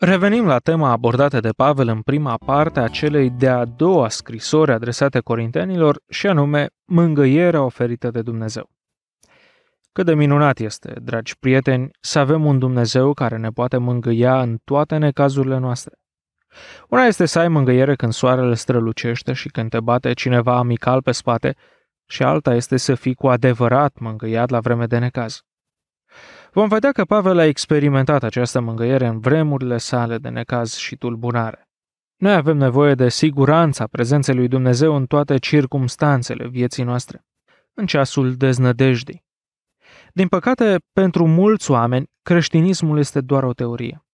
Revenim la tema abordată de Pavel în prima parte a celei de-a doua scrisori adresate corintenilor și anume mângăierea oferită de Dumnezeu. Cât de minunat este, dragi prieteni, să avem un Dumnezeu care ne poate mângâia în toate necazurile noastre. Una este să ai mângâiere când soarele strălucește și când te bate cineva amical pe spate și alta este să fii cu adevărat mângâiat la vreme de necaz. Vom vedea că Pavel a experimentat această mângâiere în vremurile sale de necaz și tulburare. Noi avem nevoie de siguranța prezenței lui Dumnezeu în toate circumstanțele vieții noastre, în ceasul deznădejdii. Din păcate, pentru mulți oameni, creștinismul este doar o teorie.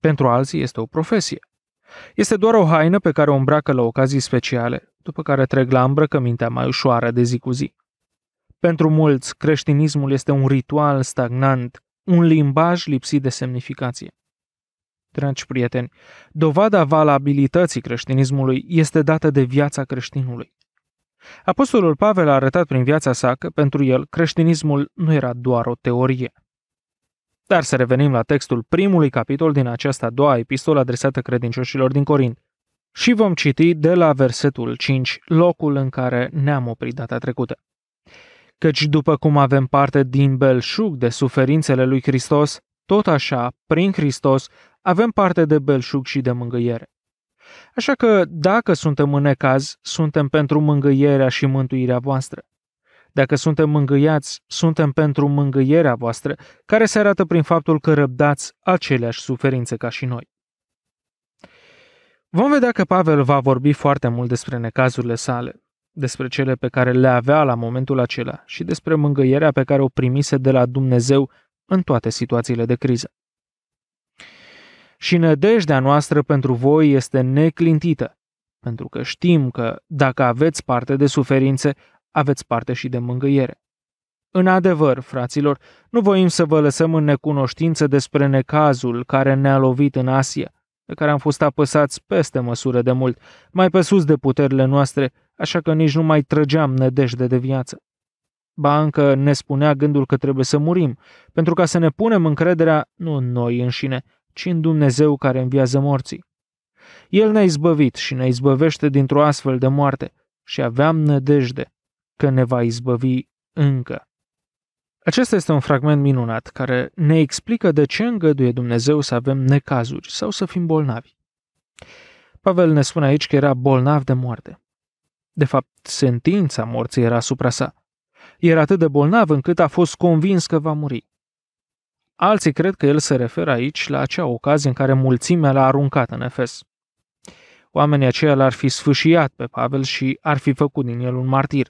Pentru alții este o profesie. Este doar o haină pe care o îmbracă la ocazii speciale, după care trec la îmbrăcămintea mai ușoară de zi cu zi. Pentru mulți, creștinismul este un ritual stagnant, un limbaj lipsit de semnificație. Dragi prieteni, dovada valabilității creștinismului este dată de viața creștinului. Apostolul Pavel a arătat prin viața sa că pentru el creștinismul nu era doar o teorie. Dar să revenim la textul primului capitol din această a doua epistolă adresată credincioșilor din Corint. Și vom citi de la versetul 5, locul în care ne-am oprit data trecută căci după cum avem parte din belșug de suferințele lui Hristos, tot așa, prin Hristos, avem parte de belșug și de mângâiere. Așa că, dacă suntem în necaz, suntem pentru mângâierea și mântuirea voastră. Dacă suntem mângâiați, suntem pentru mângâierea voastră, care se arată prin faptul că răbdați aceleași suferințe ca și noi. Vom vedea că Pavel va vorbi foarte mult despre necazurile sale, despre cele pe care le avea la momentul acela și despre mângâierea pe care o primise de la Dumnezeu în toate situațiile de criză. Și nădejdea noastră pentru voi este neclintită, pentru că știm că dacă aveți parte de suferințe, aveți parte și de mângâiere. În adevăr, fraților, nu voim să vă lăsăm în necunoștință despre necazul care ne-a lovit în Asia, de care am fost apăsați peste măsură de mult, mai pe sus de puterile noastre așa că nici nu mai trăgeam nădejde de viață. Ba încă ne spunea gândul că trebuie să murim, pentru ca să ne punem încrederea nu în noi înșine, ci în Dumnezeu care înviază morții. El ne-a izbăvit și ne izbăvește dintr-o astfel de moarte și aveam nădejde că ne va izbăvi încă. Acesta este un fragment minunat care ne explică de ce îngăduie Dumnezeu să avem necazuri sau să fim bolnavi. Pavel ne spune aici că era bolnav de moarte. De fapt, sentința morții era asupra sa. Era atât de bolnav încât a fost convins că va muri. Alții cred că el se referă aici la acea ocazie în care mulțimea l-a aruncat în Efes. Oamenii aceia l-ar fi sfâșiat pe Pavel și ar fi făcut din el un martir.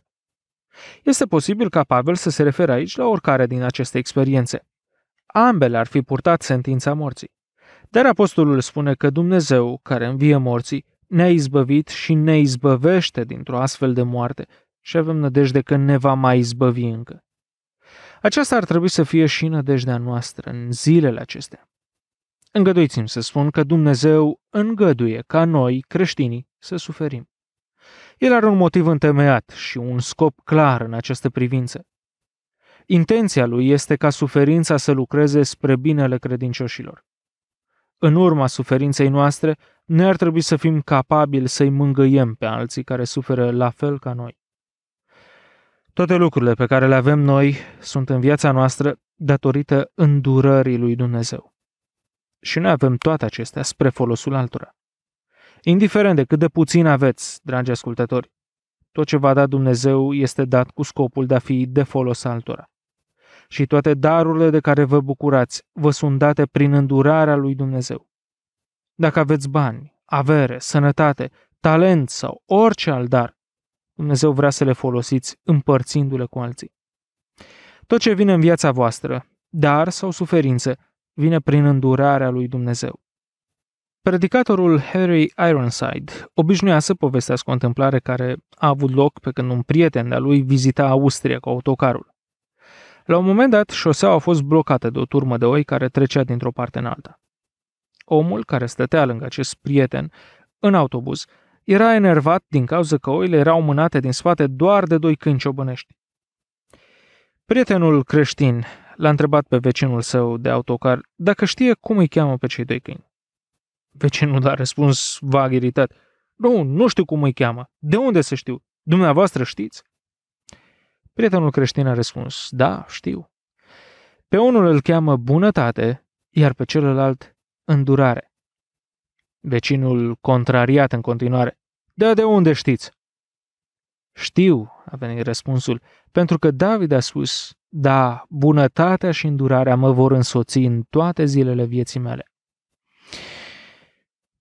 Este posibil ca Pavel să se referă aici la oricare din aceste experiențe. Ambele ar fi purtat sentința morții. Dar apostolul spune că Dumnezeu, care învie morții, ne-a izbăvit și ne izbăvește dintr-o astfel de moarte și avem nădejde că ne va mai izbăvi încă. Aceasta ar trebui să fie și nădejdea noastră în zilele acestea. Îngăduiți-mi să spun că Dumnezeu îngăduie ca noi, creștinii, să suferim. El are un motiv întemeiat și un scop clar în această privință. Intenția lui este ca suferința să lucreze spre binele credincioșilor. În urma suferinței noastre, noi ar trebui să fim capabili să-i mângâiem pe alții care suferă la fel ca noi. Toate lucrurile pe care le avem noi sunt în viața noastră datorită îndurării lui Dumnezeu. Și noi avem toate acestea spre folosul altora. Indiferent de cât de puțin aveți, dragi ascultători, tot ce va da Dumnezeu este dat cu scopul de a fi de folos altora. Și toate darurile de care vă bucurați vă sunt date prin îndurarea lui Dumnezeu. Dacă aveți bani, avere, sănătate, talent sau orice alt dar, Dumnezeu vrea să le folosiți împărțindu-le cu alții. Tot ce vine în viața voastră, dar sau suferință, vine prin îndurarea lui Dumnezeu. Predicatorul Harry Ironside obișnuia să povestească o întâmplare care a avut loc pe când un prieten de-a lui vizita Austria cu autocarul. La un moment dat, șoseaua a fost blocată de o turmă de oi care trecea dintr-o parte în alta. Omul care stătea lângă acest prieten, în autobuz, era enervat din cauza că oile erau mânate din spate doar de doi câini ciobănești. Prietenul creștin l-a întrebat pe vecinul său de autocar dacă știe cum îi cheamă pe cei doi câini. Vecinul a răspuns vag iritat. Nu, nu știu cum îi cheamă. De unde să știu? Dumneavoastră știți? Prietenul creștin a răspuns, da, știu. Pe unul îl cheamă bunătate, iar pe celălalt îndurare. Vecinul contrariat în continuare. Da, de unde știți? Știu, a venit răspunsul, pentru că David a spus, da, bunătatea și îndurarea mă vor însoți în toate zilele vieții mele.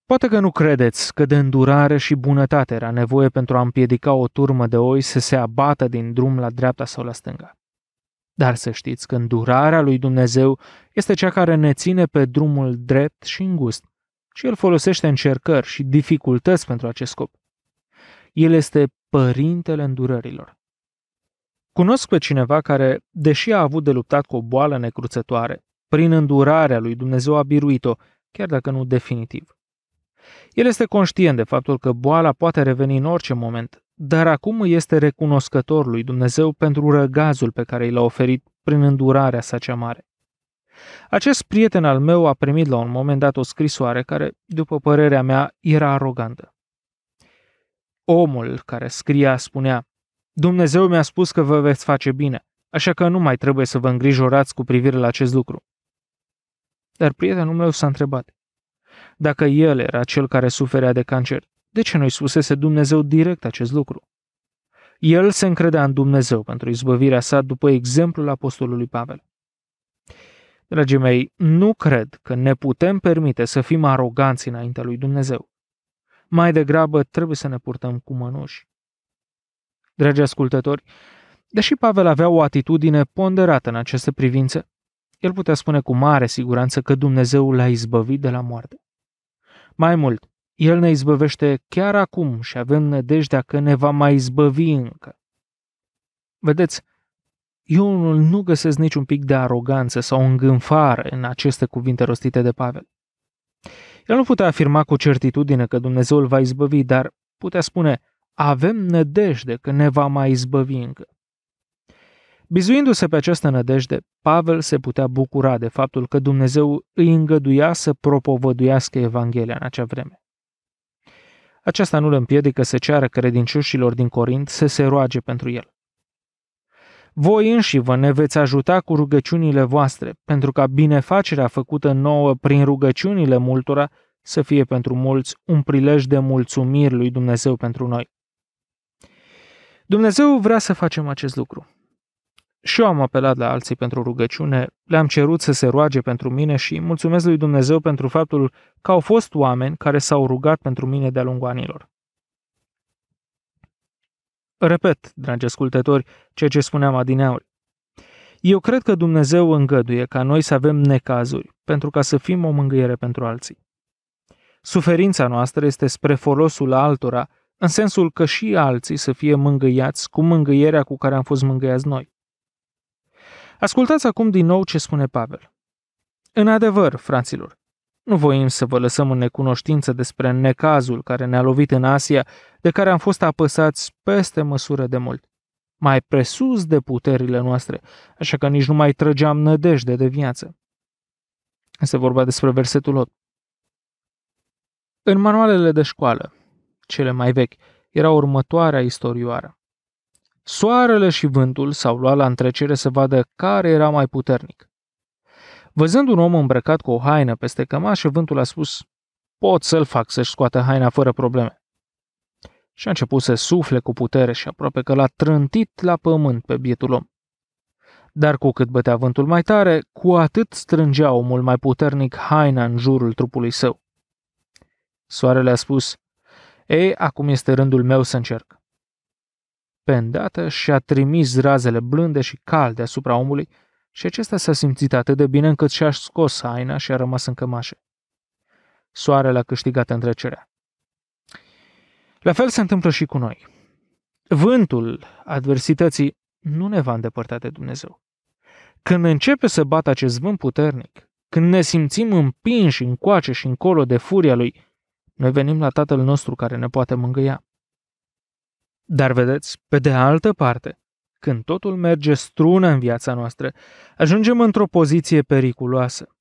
Poate că nu credeți că de îndurare și bunătate era nevoie pentru a împiedica o turmă de oi să se abată din drum la dreapta sau la stânga. Dar să știți că îndurarea lui Dumnezeu este cea care ne ține pe drumul drept și îngust și El folosește încercări și dificultăți pentru acest scop. El este părintele îndurărilor. Cunosc pe cineva care, deși a avut de luptat cu o boală necruțătoare, prin îndurarea lui Dumnezeu a biruit-o, chiar dacă nu definitiv. El este conștient de faptul că boala poate reveni în orice moment, dar acum este recunoscător lui Dumnezeu pentru răgazul pe care i l-a oferit prin îndurarea sa cea mare. Acest prieten al meu a primit la un moment dat o scrisoare care, după părerea mea, era arogantă. Omul care scria spunea, Dumnezeu mi-a spus că vă veți face bine, așa că nu mai trebuie să vă îngrijorați cu privire la acest lucru. Dar prietenul meu s-a întrebat, dacă el era cel care suferea de cancer, de ce nu-i spusese Dumnezeu direct acest lucru? El se încredea în Dumnezeu pentru izbăvirea sa după exemplul apostolului Pavel. Dragii mei, nu cred că ne putem permite să fim aroganți înaintea lui Dumnezeu. Mai degrabă trebuie să ne purtăm cu mănuși. Dragi ascultători, deși Pavel avea o atitudine ponderată în aceste privințe, el putea spune cu mare siguranță că Dumnezeu l-a izbăvit de la moarte. Mai mult, el ne izbăvește chiar acum și avem nădejdea că ne va mai izbăvi încă. Vedeți, eu nu găsesc niciun pic de aroganță sau îngânfare în aceste cuvinte rostite de Pavel. El nu putea afirma cu certitudine că Dumnezeu îl va izbăvi, dar putea spune, avem nădejde că ne va mai izbăvi încă. Bizuindu-se pe această nădejde, Pavel se putea bucura de faptul că Dumnezeu îi îngăduia să propovăduiască Evanghelia în acea vreme. Aceasta nu îl împiedică să ceară credincioșilor din Corint să se roage pentru el. Voi înși vă ne veți ajuta cu rugăciunile voastre, pentru ca binefacerea făcută nouă prin rugăciunile multora să fie pentru mulți un prilej de mulțumiri lui Dumnezeu pentru noi. Dumnezeu vrea să facem acest lucru. Și eu am apelat la alții pentru rugăciune, le-am cerut să se roage pentru mine și mulțumesc lui Dumnezeu pentru faptul că au fost oameni care s-au rugat pentru mine de-a lungul anilor. Repet, dragi ascultători, ceea ce spuneam adineauri. Eu cred că Dumnezeu îngăduie ca noi să avem necazuri, pentru ca să fim o mângâiere pentru alții. Suferința noastră este spre folosul altora, în sensul că și alții să fie mângâiați cu mângâierea cu care am fost mângâiați noi. Ascultați acum din nou ce spune Pavel. În adevăr, fraților, nu voim să vă lăsăm în necunoștință despre necazul care ne-a lovit în Asia, de care am fost apăsați peste măsură de mult, mai presus de puterile noastre, așa că nici nu mai trăgeam nădejde de viață. Este vorba despre versetul 8. În manualele de școală, cele mai vechi, era următoarea istorioară. Soarele și vântul s-au luat la întrecere să vadă care era mai puternic. Văzând un om îmbrăcat cu o haină peste cămașă, vântul a spus, pot să-l fac să-și scoată haina fără probleme. Și a început să sufle cu putere și aproape că l-a trântit la pământ pe bietul om. Dar cu cât bătea vântul mai tare, cu atât strângea omul mai puternic haina în jurul trupului său. Soarele a spus, ei, acum este rândul meu să încerc. Pe îndată și-a trimis razele blânde și calde asupra omului și acesta s-a simțit atât de bine încât și-a scos haina și a rămas în cămașă. Soarele a câștigat întrecerea. La fel se întâmplă și cu noi. Vântul adversității nu ne va îndepărta de Dumnezeu. Când începe să bată acest vânt puternic, când ne simțim împinși încoace și încolo de furia lui, noi venim la Tatăl nostru care ne poate mângâia. Dar vedeți, pe de altă parte, când totul merge strună în viața noastră, ajungem într-o poziție periculoasă.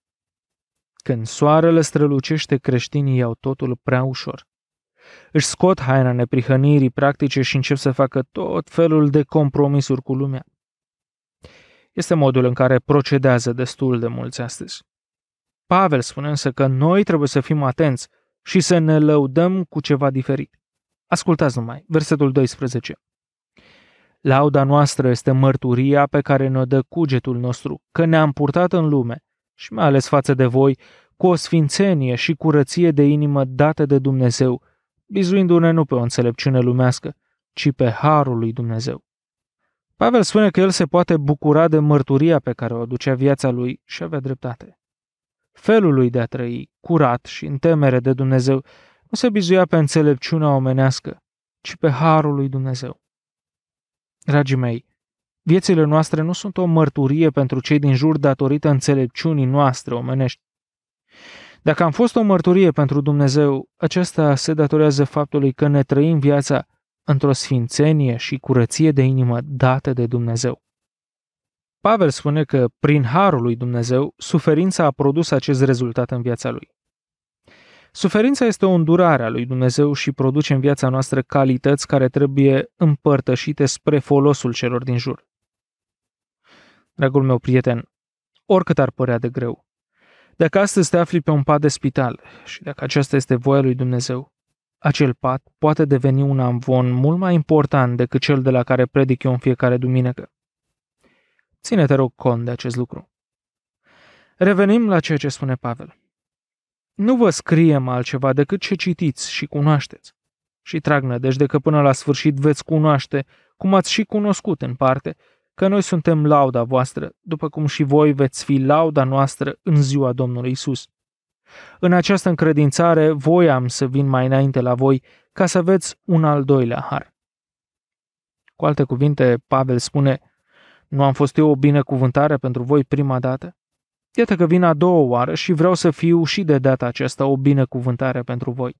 Când soarele strălucește, creștinii iau totul prea ușor. Își scot haina neprihănirii practice și încep să facă tot felul de compromisuri cu lumea. Este modul în care procedează destul de mulți astăzi. Pavel spune însă că noi trebuie să fim atenți și să ne lăudăm cu ceva diferit. Ascultați numai, versetul 12. Lauda noastră este mărturia pe care ne-o dă cugetul nostru, că ne-am purtat în lume și mai ales față de voi, cu o sfințenie și curăție de inimă dată de Dumnezeu, bizuindu-ne nu pe o înțelepciune lumească, ci pe harul lui Dumnezeu. Pavel spune că el se poate bucura de mărturia pe care o aducea viața lui și avea dreptate. Felul lui de a trăi, curat și în temere de Dumnezeu, nu se bizuia pe înțelepciunea omenească, ci pe harul lui Dumnezeu. Dragii mei, viețile noastre nu sunt o mărturie pentru cei din jur datorită înțelepciunii noastre omenești. Dacă am fost o mărturie pentru Dumnezeu, aceasta se datorează faptului că ne trăim viața într-o sfințenie și curăție de inimă dată de Dumnezeu. Pavel spune că, prin harul lui Dumnezeu, suferința a produs acest rezultat în viața lui. Suferința este o îndurare a lui Dumnezeu și produce în viața noastră calități care trebuie împărtășite spre folosul celor din jur. Dragul meu prieten, oricât ar părea de greu, dacă astăzi te afli pe un pat de spital și dacă aceasta este voia lui Dumnezeu, acel pat poate deveni un amvon mult mai important decât cel de la care predic eu în fiecare duminică. Ține-te rog cont de acest lucru. Revenim la ceea ce spune Pavel. Nu vă scriem altceva decât ce citiți și cunoașteți. Și trag nădejde deci că până la sfârșit veți cunoaște, cum ați și cunoscut în parte, că noi suntem lauda voastră, după cum și voi veți fi lauda noastră în ziua Domnului Isus. În această încredințare voiam să vin mai înainte la voi ca să aveți un al doilea har. Cu alte cuvinte, Pavel spune, nu am fost eu o binecuvântare pentru voi prima dată? Iată că vin a doua oară și vreau să fiu și de data aceasta o binecuvântare pentru voi.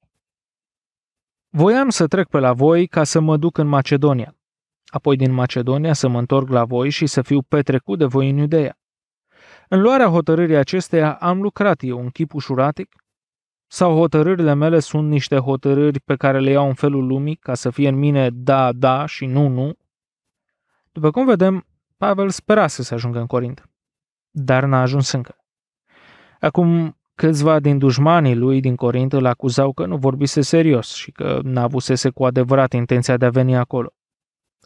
Voiam să trec pe la voi ca să mă duc în Macedonia, apoi din Macedonia să mă întorc la voi și să fiu petrecut de voi în Iudeea. În luarea hotărârii acesteia am lucrat eu în chip ușuratic? Sau hotărârile mele sunt niște hotărâri pe care le iau în felul lumii ca să fie în mine da, da și nu, nu? După cum vedem, Pavel spera să se ajungă în Corint dar n-a ajuns încă. Acum câțiva din dușmanii lui din Corint îl acuzau că nu vorbise serios și că n-a avusese cu adevărat intenția de a veni acolo.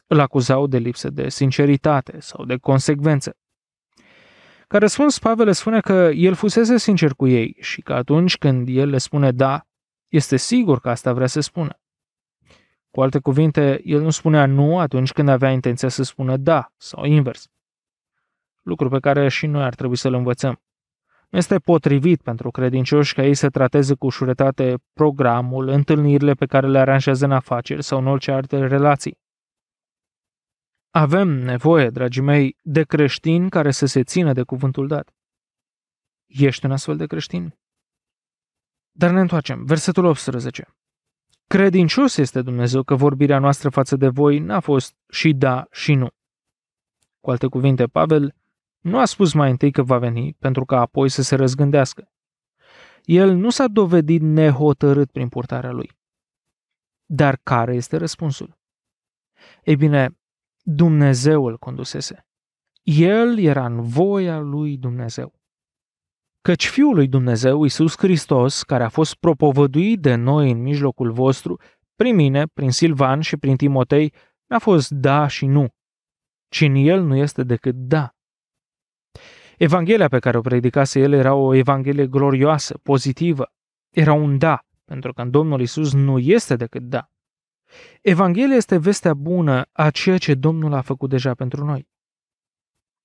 Îl acuzau de lipsă de sinceritate sau de consecvență. Ca răspuns, Pavel spune că el fusese sincer cu ei și că atunci când el le spune da, este sigur că asta vrea să spună. Cu alte cuvinte, el nu spunea nu atunci când avea intenția să spună da sau invers lucru pe care și noi ar trebui să-l învățăm. Nu este potrivit pentru credincioși ca ei să trateze cu ușuretate programul, întâlnirile pe care le aranjează în afaceri sau în orice alte relații. Avem nevoie, dragii mei, de creștini care să se țină de cuvântul dat. Ești un astfel de creștin? Dar ne întoarcem. Versetul 18. Credincios este Dumnezeu că vorbirea noastră față de voi n-a fost și da și nu. Cu alte cuvinte, Pavel nu a spus mai întâi că va veni, pentru ca apoi să se răzgândească. El nu s-a dovedit nehotărât prin purtarea lui. Dar care este răspunsul? Ei bine, Dumnezeu îl condusese. El era în voia lui Dumnezeu. Căci Fiul lui Dumnezeu, Iisus Hristos, care a fost propovăduit de noi în mijlocul vostru, prin mine, prin Silvan și prin Timotei, n-a fost da și nu, ci în el nu este decât da. Evanghelia pe care o predicase el era o evanghelie glorioasă, pozitivă. Era un da, pentru că în Domnul Isus nu este decât da. Evanghelia este vestea bună a ceea ce Domnul a făcut deja pentru noi.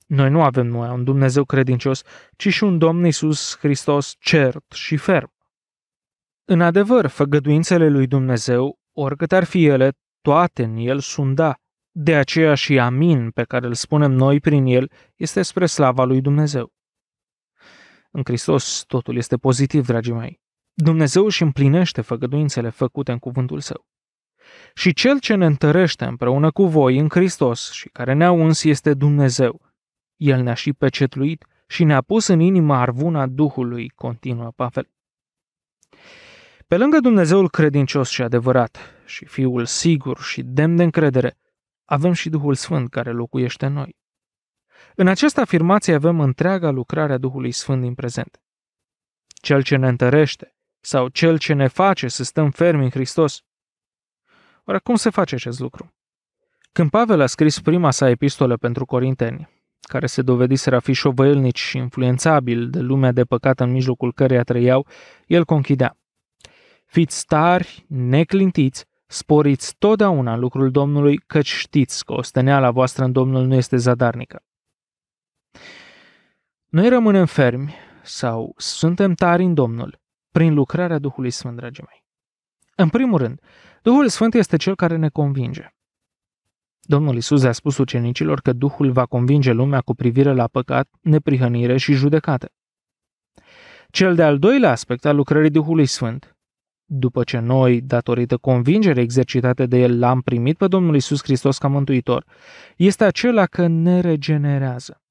Noi nu avem numai un Dumnezeu credincios, ci și un Domn Isus Hristos cert și ferm. În adevăr, făgăduințele lui Dumnezeu, oricât ar fi ele, toate în el sunt da, de aceea și amin pe care îl spunem noi prin el este spre slava lui Dumnezeu. În Hristos totul este pozitiv, dragii mei. Dumnezeu își împlinește făgăduințele făcute în cuvântul său. Și cel ce ne întărește împreună cu voi în Hristos și care ne-a uns este Dumnezeu. El ne-a și pecetluit și ne-a pus în inima arvuna Duhului, continuă Pavel. Pe lângă Dumnezeul credincios și adevărat și Fiul sigur și demn de încredere, avem și Duhul Sfânt care locuiește în noi. În această afirmație avem întreaga lucrare a Duhului Sfânt din prezent. Cel ce ne întărește sau cel ce ne face să stăm fermi în Hristos. Oare cum se face acest lucru? Când Pavel a scris prima sa epistolă pentru corinteni, care se dovediseră a fi șovăielnici și influențabili de lumea de păcat în mijlocul căreia trăiau, el conchidea. Fiți tari, neclintiți, Sporiți totdeauna lucrul Domnului, căci știți că osteneala voastră în Domnul nu este zadarnică. Noi rămânem fermi sau suntem tari în Domnul prin lucrarea Duhului Sfânt, dragii mei. În primul rând, Duhul Sfânt este cel care ne convinge. Domnul Isus a spus ucenicilor că Duhul va convinge lumea cu privire la păcat, neprihănire și judecată. Cel de-al doilea aspect al lucrării Duhului Sfânt după ce noi, datorită convingerii exercitate de El, l-am primit pe Domnul Isus Hristos ca Mântuitor, este acela că ne regenerează.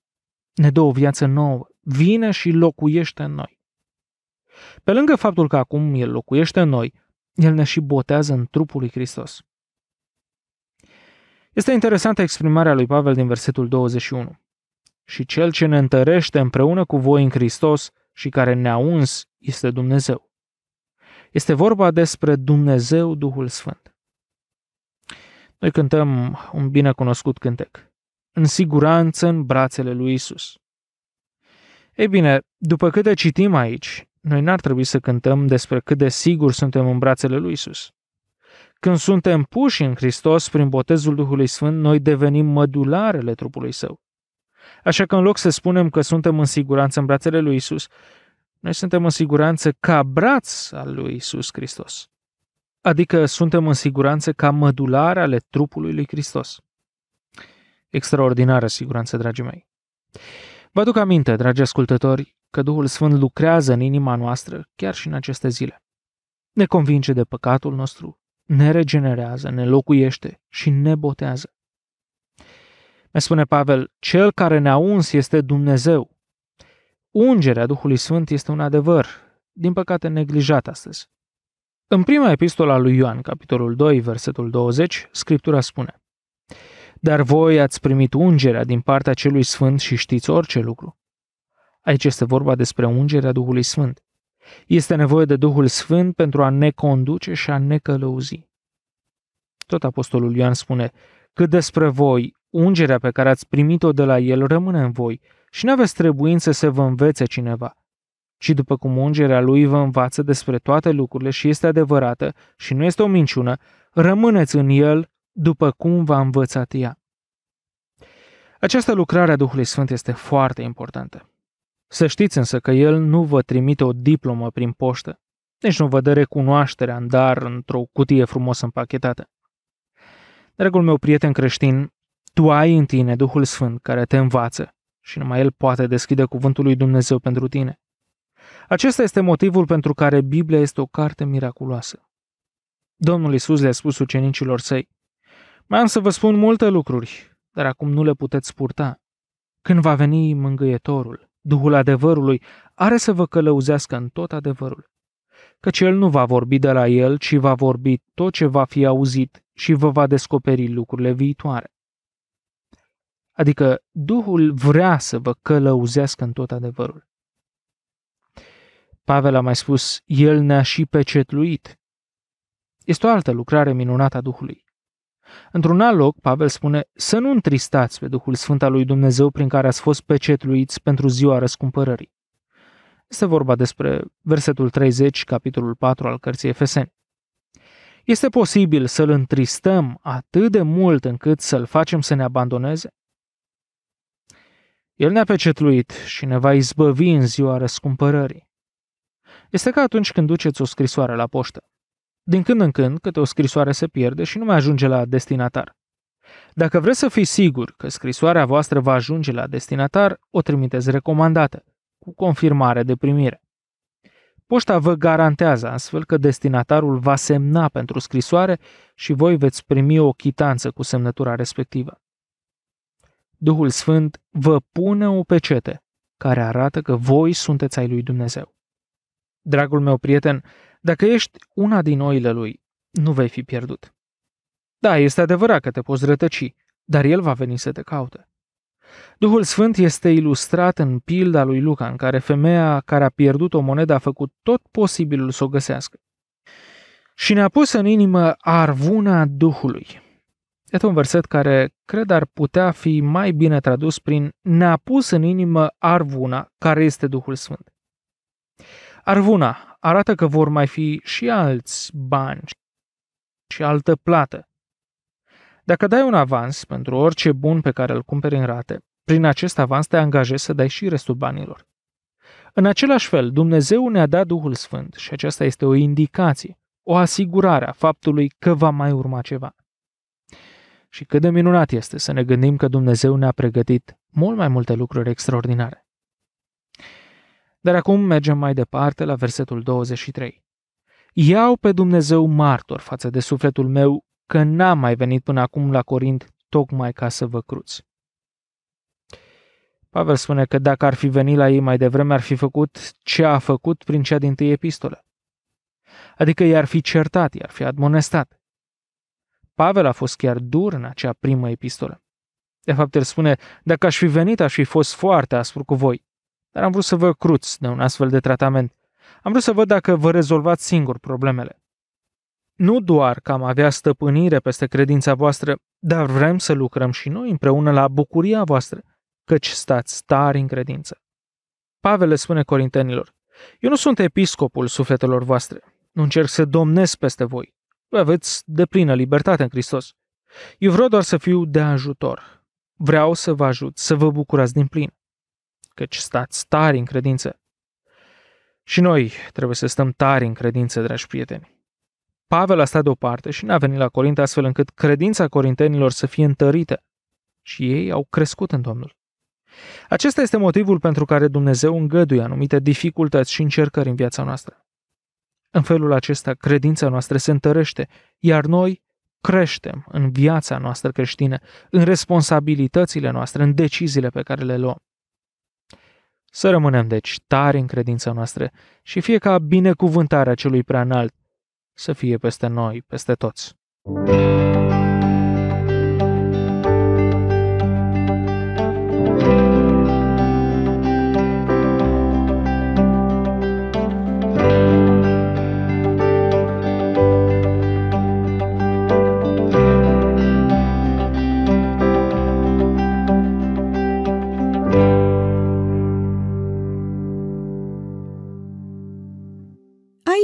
Ne dă o viață nouă, vine și locuiește în noi. Pe lângă faptul că acum El locuiește în noi, El ne și botează în trupul lui Hristos. Este interesantă exprimarea lui Pavel din versetul 21. Și cel ce ne întărește împreună cu voi în Hristos și care ne-a uns este Dumnezeu. Este vorba despre Dumnezeu Duhul Sfânt. Noi cântăm un binecunoscut cântec. În siguranță în brațele lui Isus. Ei bine, după câte citim aici, noi n-ar trebui să cântăm despre cât de sigur suntem în brațele lui Isus. Când suntem puși în Hristos prin botezul Duhului Sfânt, noi devenim mădularele trupului său. Așa că în loc să spunem că suntem în siguranță în brațele lui Isus, noi suntem în siguranță ca braț al lui Isus Hristos. Adică suntem în siguranță ca mădulare ale trupului lui Hristos. Extraordinară siguranță, dragii mei. Vă aduc aminte, dragi ascultători, că Duhul Sfânt lucrează în inima noastră chiar și în aceste zile. Ne convinge de păcatul nostru, ne regenerează, ne locuiește și ne botează. Ne spune Pavel, cel care ne-a uns este Dumnezeu, Ungerea Duhului Sfânt este un adevăr, din păcate neglijat astăzi. În prima epistola lui Ioan, capitolul 2, versetul 20, Scriptura spune Dar voi ați primit ungerea din partea celui Sfânt și știți orice lucru. Aici este vorba despre ungerea Duhului Sfânt. Este nevoie de Duhul Sfânt pentru a ne conduce și a ne călăuzi. Tot apostolul Ioan spune, cât despre voi, ungerea pe care ați primit-o de la el rămâne în voi și nu aveți trebuință să vă învețe cineva, ci după cum ungerea lui vă învață despre toate lucrurile și este adevărată și nu este o minciună, rămâneți în el după cum v-a învățat ea. Această lucrare a Duhului Sfânt este foarte importantă. Să știți însă că el nu vă trimite o diplomă prin poștă, nici nu vă dă recunoașterea în dar într-o cutie frumos împachetată. Dragul meu prieten creștin, tu ai în tine Duhul Sfânt care te învață și numai El poate deschide cuvântul lui Dumnezeu pentru tine. Acesta este motivul pentru care Biblia este o carte miraculoasă. Domnul Isus le-a spus ucenicilor săi, Mai am să vă spun multe lucruri, dar acum nu le puteți purta. Când va veni mângâietorul, Duhul adevărului, are să vă călăuzească în tot adevărul. Căci el nu va vorbi de la el, ci va vorbi tot ce va fi auzit și vă va descoperi lucrurile viitoare. Adică Duhul vrea să vă călăuzească în tot adevărul. Pavel a mai spus, El ne-a și pecetluit. Este o altă lucrare minunată a Duhului. Într-un alt loc, Pavel spune să nu întristați pe Duhul Sfânt al lui Dumnezeu prin care ați fost pecetluiți pentru ziua răscumpărării. Este vorba despre versetul 30, capitolul 4 al cărții Efeseni. Este posibil să-l întristăm atât de mult încât să-l facem să ne abandoneze? El ne-a pecetluit și ne va izbăvi în ziua răscumpărării. Este ca atunci când duceți o scrisoare la poștă. Din când în când, câte o scrisoare se pierde și nu mai ajunge la destinatar. Dacă vreți să fiți sigur că scrisoarea voastră va ajunge la destinatar, o trimiteți recomandată, cu confirmare de primire. Poșta vă garantează astfel că destinatarul va semna pentru scrisoare și voi veți primi o chitanță cu semnătura respectivă. Duhul Sfânt vă pune o pecete care arată că voi sunteți ai lui Dumnezeu. Dragul meu prieten, dacă ești una din oile lui, nu vei fi pierdut. Da, este adevărat că te poți rătăci, dar el va veni să te caute. Duhul Sfânt este ilustrat în pilda lui Luca, în care femeia care a pierdut o monedă a făcut tot posibilul să o găsească. Și ne-a pus în inimă arvuna Duhului, este un verset care cred ar putea fi mai bine tradus prin ne-a pus în inimă arvuna, care este Duhul Sfânt. Arvuna arată că vor mai fi și alți bani și altă plată. Dacă dai un avans pentru orice bun pe care îl cumperi în rate, prin acest avans te angajezi să dai și restul banilor. În același fel, Dumnezeu ne-a dat Duhul Sfânt și aceasta este o indicație, o asigurare a faptului că va mai urma ceva. Și cât de minunat este să ne gândim că Dumnezeu ne-a pregătit mult mai multe lucruri extraordinare. Dar acum mergem mai departe la versetul 23. Iau pe Dumnezeu martor față de sufletul meu că n-am mai venit până acum la Corint tocmai ca să vă cruți. Pavel spune că dacă ar fi venit la ei mai devreme, ar fi făcut ce a făcut prin cea din tâi epistolă. Adică i-ar fi certat, i-ar fi admonestat. Pavel a fost chiar dur în acea primă epistolă. De fapt, el spune, dacă aș fi venit, aș fi fost foarte aspru cu voi. Dar am vrut să vă cruți de un astfel de tratament. Am vrut să văd dacă vă rezolvați singur problemele. Nu doar că am avea stăpânire peste credința voastră, dar vrem să lucrăm și noi împreună la bucuria voastră, căci stați tari în credință. Pavel le spune corintenilor, eu nu sunt episcopul sufletelor voastre, nu încerc să domnesc peste voi, aveți deplină libertate în Hristos. Eu vreau doar să fiu de ajutor. Vreau să vă ajut, să vă bucurați din plin. Căci stați tari în credință. Și noi trebuie să stăm tari în credință, dragi prieteni. Pavel a stat deoparte și n-a venit la Corint astfel încât credința corintenilor să fie întărită. Și ei au crescut în Domnul. Acesta este motivul pentru care Dumnezeu îngăduie anumite dificultăți și încercări în viața noastră. În felul acesta, credința noastră se întărește, iar noi creștem în viața noastră creștină, în responsabilitățile noastre, în deciziile pe care le luăm. Să rămânem, deci, tari în credința noastră și fie ca binecuvântarea celui preanalt să fie peste noi, peste toți. Música